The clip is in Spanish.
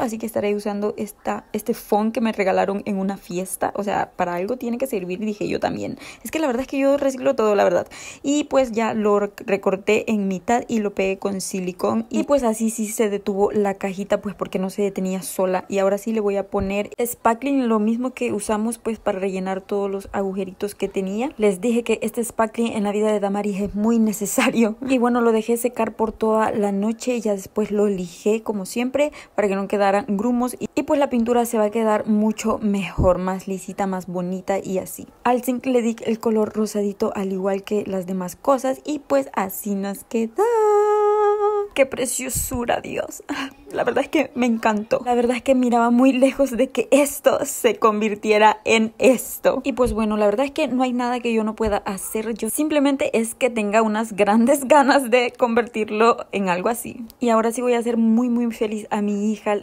así que estaré usando este phone que me regalaron en una fiesta, o sea, para algo tiene que servir, dije yo también. Es que la verdad es que yo reciclo todo, la verdad. Y pues ya lo recorté en mitad y lo pegué con silicón y pues así sí se detuvo la cajita, pues porque no se detenía sola. Y ahora sí le voy a poner spackling, lo mismo que usamos pues para rellenar todos los agujeritos que tenía. Les dije que este spackling en la vida de Damaris es muy necesario. Y bueno, lo dejé secar por toda la noche y ya después lo lijé como siempre para que no quede quedarán grumos y, pues la pintura se va a quedar mucho mejor, más lisita, más bonita y así. Al zinc le di el color rosadito al igual que las demás cosas y pues así nos queda. ¡Qué preciosura, Dios! La verdad es que me encantó. La verdad es que miraba muy lejos de que esto se convirtiera en esto. Y pues bueno, la verdad es que no hay nada que yo no pueda hacer. Yo simplemente es que tenga unas grandes ganas de convertirlo en algo así. Y ahora sí voy a ser muy muy feliz a mi hija.